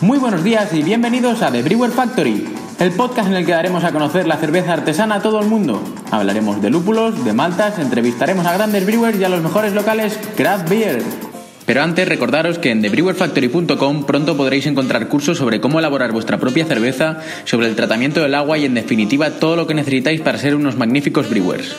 Muy buenos días y bienvenidos a The Brewer Factory, el podcast en el que daremos a conocer la cerveza artesana a todo el mundo. Hablaremos de lúpulos, de maltas, entrevistaremos a grandes brewers y a los mejores locales craft beer. Pero antes recordaros que en thebrewerfactory.com pronto podréis encontrar cursos sobre cómo elaborar vuestra propia cerveza, sobre el tratamiento del agua y en definitiva todo lo que necesitáis para ser unos magníficos brewers.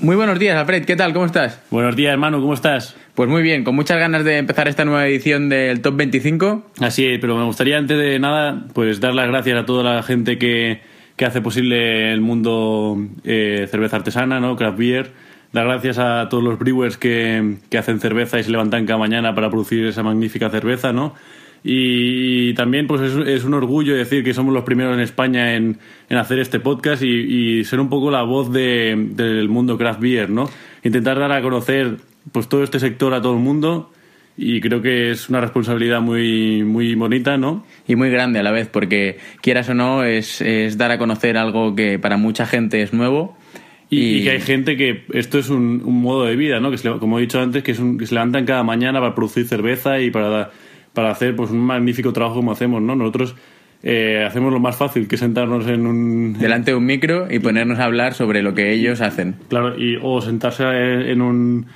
Muy buenos días, Alfred. ¿Qué tal? ¿Cómo estás? Buenos días, hermano. ¿Cómo estás? Pues muy bien, con muchas ganas de empezar esta nueva edición del Top 25. Así es, pero me gustaría antes de nada, pues dar las gracias a toda la gente que, hace posible el mundo eh, cerveza artesana, ¿no? Craft beer. Dar gracias a todos los brewers que, que hacen cerveza y se levantan cada mañana para producir esa magnífica cerveza, ¿no? Y también pues es, un orgullo decir que somos los primeros en España en, hacer este podcast y, ser un poco la voz de, del mundo craft beer, ¿no? Intentar dar a conocer pues todo este sector a todo el mundo y creo que es una responsabilidad muy, muy bonita, ¿no? Y muy grande a la vez, porque quieras o no, es, dar a conocer algo que para mucha gente es nuevo. Y, que hay gente que esto es un, modo de vida, ¿no? Que como he dicho antes, que, se levantan cada mañana para producir cerveza y para dar para hacer pues un magnífico trabajo como hacemos, ¿no? Nosotros eh, hacemos lo más fácil, que sentarnos en un... Delante de un micro y ponernos a hablar sobre lo que ellos hacen. Claro, y, o sentarse en un,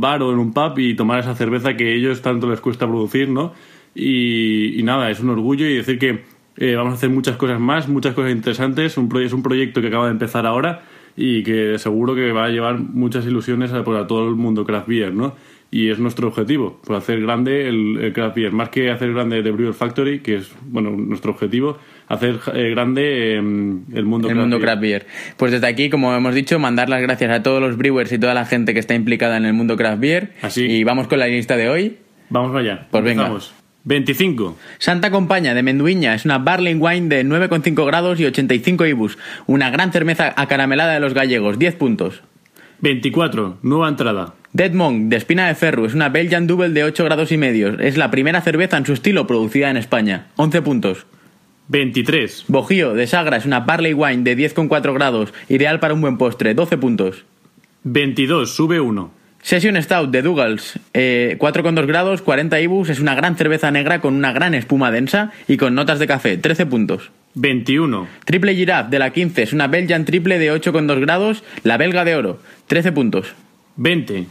bar o en un pub y tomar esa cerveza que ellos tanto les cuesta producir, ¿no? Y, nada, es un orgullo y decir que eh, vamos a hacer muchas cosas más, muchas cosas interesantes. es un proyecto que acaba de empezar ahora y que seguro que va a llevar muchas ilusiones a, pues, todo el mundo craft beer, ¿no? y es nuestro objetivo, pues, hacer grande el, craft beer. Más que hacer grande The Brewer Factory, que es bueno nuestro objetivo, hacer eh, grande em, el mundo, el craft, mundo beer. craft beer. Pues desde aquí, como hemos dicho, mandar las gracias a todos los brewers y toda la gente que está implicada en el mundo craft beer. Así. Y vamos con la lista de hoy. Vamos allá. Pues venga. 25. Santa Compaña de Menduiña es una barley wine de 9,5 grados y 85 ibus. Una gran cerveza acaramelada de los gallegos, 10 puntos. 24. Nueva entrada. Dead Monk de Espina de Ferro es una Belgian Double de 8 grados y medio. Es la primera cerveza en su estilo producida en España. 11 puntos. 23. Bojío de Sagra es una Barley Wine de 10,4 grados. Ideal para un buen postre. 12 puntos. 22. Sube 1. Session Stout de Dougals. Eh, 4,2 grados, 40 IBUs. Es una gran cerveza negra con una gran espuma densa y con notas de café. 13 puntos. 21. Triple Giraffe de la 15 es una Belgian triple de 8,2 grados. La belga de oro. 13 puntos. 20.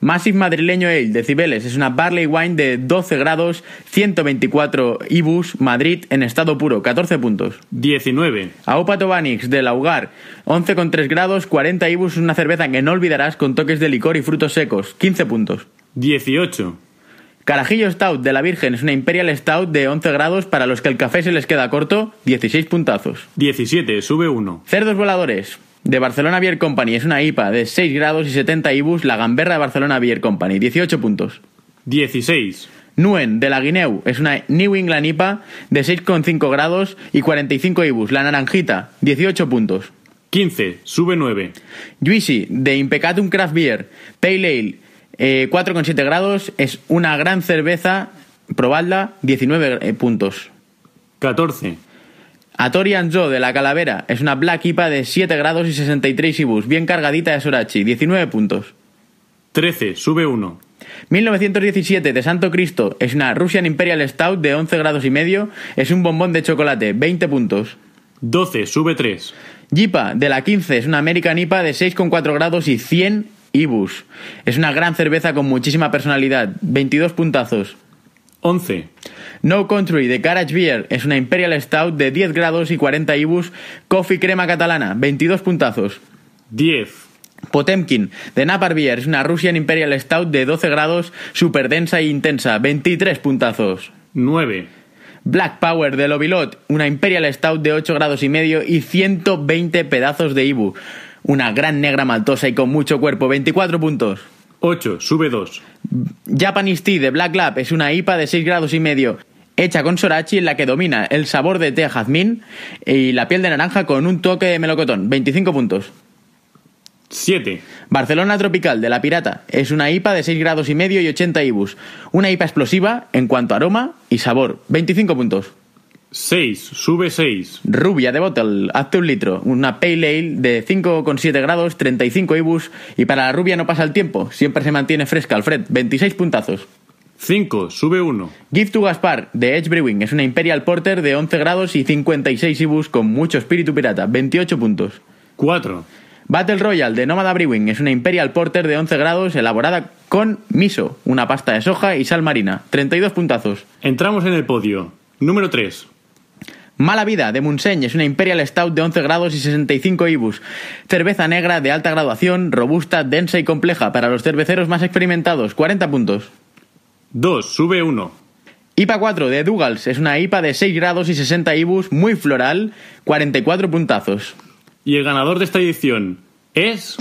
Massive Madrileño Ale, de Cibeles es una Barley Wine de 12 grados, 124 IBUs, Madrid, en estado puro, 14 puntos. 19. Aupa Tobanix, de Laugar, 11,3 grados, 40 IBUs, una cerveza que no olvidarás con toques de licor y frutos secos, 15 puntos. 18. Carajillo Stout de la Virgen es una Imperial Stout de 11 grados para los que el café se les queda corto, 16 puntazos. 17, sube 1. Cerdos voladores, de Barcelona Beer Company. Es una IPA de 6 grados y 70 IBUs, la gamberra de Barcelona Beer Company. 18 puntos. 16. Nuen, de la Guineu, es una New England IPA de 6,5 grados y 45 IBUs. La naranjita, 18 puntos. 15, sube 9. Juicy, de Impecatum Craft Beer, Pale Ale, eh, 4,7 grados, es una gran cerveza, probadla, 19 eh, puntos. 14. Atorian Joe de la Calavera es una Black IPA de 7 grados y 63 IBUs, bien cargadita de Sorachi, 19 puntos. 13, sube 1. 1917 de Santo Cristo es una Russian Imperial Stout de 11 grados y medio, es un bombón de chocolate, 20 puntos. 12, sube 3. Jipa de la 15 es una American IPA de 6,4 grados y 100 IBUs. Es una gran cerveza con muchísima personalidad, 22 puntazos. 11. No Country de Garage Beer es una Imperial Stout de 10 grados y 40 IBUs, coffee crema catalana, 22 puntazos. 10. Potemkin de Napar Beer es una Russian Imperial Stout de 12 grados, super densa e intensa, 23 puntazos. 9. Black Power de Lobilot, una Imperial Stout de 8 grados y medio y 120 pedazos de IBU. Una gran negra maltosa y con mucho cuerpo, 24 puntos. 8. Sube 2. Japanese Tea de Black Lab es una IPA de seis grados y medio, hecha con sorachi en la que domina el sabor de té jazmín y la piel de naranja con un toque de melocotón. 25 puntos. 7. Barcelona Tropical de La Pirata es una IPA de seis grados y medio y 80 IBUs. Una IPA explosiva en cuanto a aroma y sabor. 25 puntos. 6, sube 6. Rubia de Bottle, hazte un litro. Una Pale Ale de 5,7 grados, 35 IBUs. Y para la rubia no pasa el tiempo, siempre se mantiene fresca, Alfred. 26 puntazos. 5, sube 1. Gift to Gaspar, de Edge Brewing. Es una Imperial Porter de 11 grados y 56 IBUs con mucho espíritu pirata. 28 puntos. 4. Battle Royal de Nómada Brewing es una Imperial Porter de 11 grados elaborada con miso, una pasta de soja y sal marina. 32 puntazos. Entramos en el podio. Número 3. Mala Vida de Munseñ es una Imperial Stout de 11 grados y 65 IBUs. Cerveza negra de alta graduación, robusta, densa y compleja para los cerveceros más experimentados. 40 puntos. 2. Sube 1. IPA 4 de Dugals, es una IPA de 6 grados y 60 IBUs, muy floral, 44 puntazos. Y el ganador de esta edición es...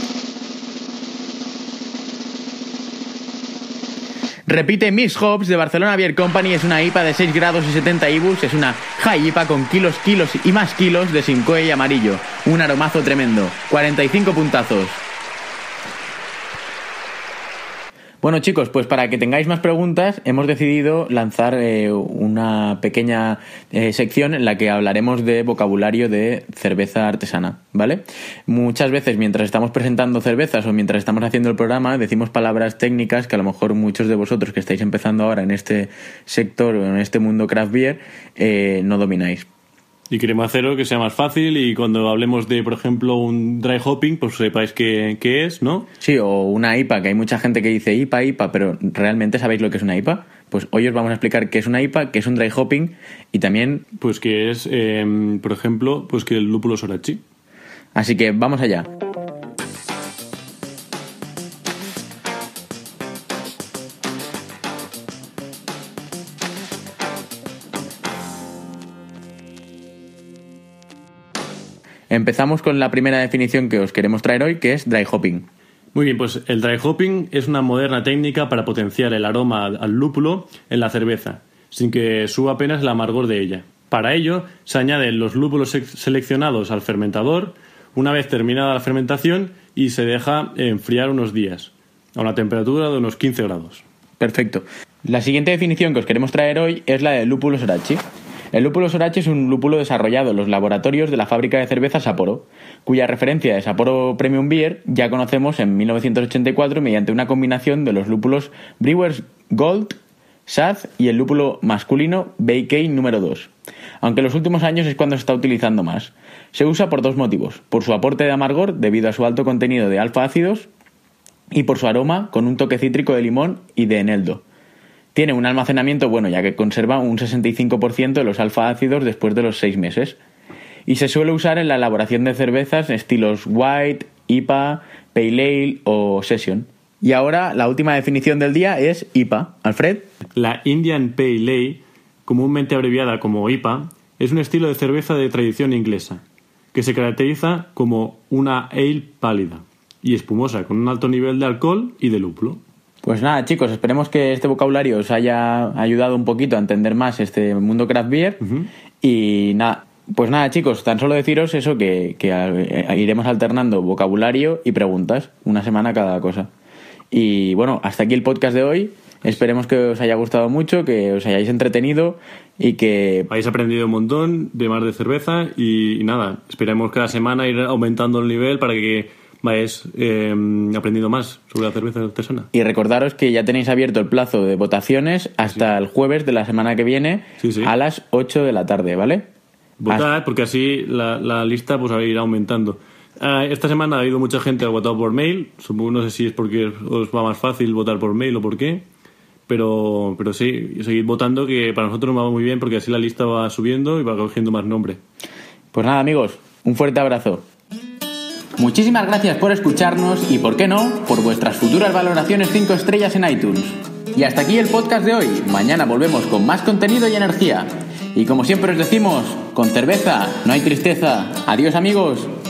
Repite Miss Hobbs de Barcelona Beer Company, es una IPA de 6 grados y 70 IBUs, es una high IPA con kilos, kilos y más kilos de sincoe y amarillo. Un aromazo tremendo. 45 puntazos. Bueno, chicos, pues para que tengáis más preguntas, hemos decidido lanzar eh, una pequeña eh, sección en la que hablaremos de vocabulario de cerveza artesana, ¿vale? Muchas veces mientras estamos presentando cervezas o mientras estamos haciendo el programa, decimos palabras técnicas que a lo mejor muchos de vosotros que estáis empezando ahora en este sector o en este mundo craft beer eh, no domináis. Y queremos hacerlo que sea más fácil y cuando hablemos de, por ejemplo, un dry hopping, pues sepáis qué, es, ¿no? Sí, o una IPA, que hay mucha gente que dice IPA, IPA, pero ¿realmente sabéis lo que es una IPA? Pues hoy os vamos a explicar qué es una IPA, qué es un dry hopping y también... Pues que es, em, por ejemplo, pues que el lúpulo sorachi. Así que vamos allá. Empezamos con la primera definición que os queremos traer hoy, que es dry hopping. Muy bien, pues el dry hopping es una moderna técnica para potenciar el aroma al lúpulo en la cerveza, sin que suba apenas el amargor de ella. Para ello, se añaden los lúpulos seleccionados al fermentador, una vez terminada la fermentación, y se deja enfriar unos días, a una temperatura de unos 15 grados. Perfecto. La siguiente definición que os queremos traer hoy es la de lúpulo sarachi. El lúpulo Sorachi es un lúpulo desarrollado en los laboratorios de la fábrica de cerveza Sapporo, cuya referencia de Sapporo Premium Beer ya conocemos en 1984 mediante una combinación de los lúpulos Brewers Gold, Saz y el lúpulo masculino BK número 2. Aunque en los últimos años es cuando se está utilizando más. Se usa por dos motivos, por su aporte de amargor debido a su alto contenido de alfa ácidos y por su aroma con un toque cítrico de limón y de eneldo. Tiene un almacenamiento bueno, ya que conserva un 65% de los alfa-ácidos después de los seis meses. Y se suele usar en la elaboración de cervezas estilos White, IPA, Pale Ale o Session. Y ahora la última definición del día es IPA. Alfred. La Indian Pale Ale, comúnmente abreviada como IPA, es un estilo de cerveza de tradición inglesa, que se caracteriza como una ale pálida y espumosa, con un alto nivel de alcohol y de lúpulo. Pues nada, chicos, esperemos que este vocabulario os haya ayudado un poquito a entender más este mundo craft beer. Y nada, pues nada, chicos, tan solo deciros eso que, eh, iremos alternando vocabulario y preguntas, una semana cada cosa. Y bueno, hasta aquí el podcast de hoy. Esperemos que os haya gustado mucho, que os hayáis entretenido y que... Hayáis aprendido un montón de más de cerveza y, y nada, esperemos cada semana ir aumentando el nivel para que vais eh, aprendiendo más sobre la cerveza artesana. Y recordaros que ya tenéis abierto el plazo de votaciones hasta el jueves de la semana que viene a las 8 de la tarde, ¿vale? Votad, porque así la, la lista pues ir aumentando. Ah, esta semana ha habido mucha gente que ha votado por mail. no sé si es porque os va más fácil votar por mail o por qué. Pero, pero sí, seguid votando, que para nosotros nos va muy bien porque así la lista va subiendo y va cogiendo más nombre. Pues nada, amigos, un fuerte abrazo. Muchísimas gracias por escucharnos y, por qué no, por vuestras futuras valoraciones 5 estrellas en iTunes. Y hasta aquí el podcast de hoy. Mañana volvemos con más contenido y energía. Y como siempre os decimos, con cerveza no hay tristeza. Adiós amigos.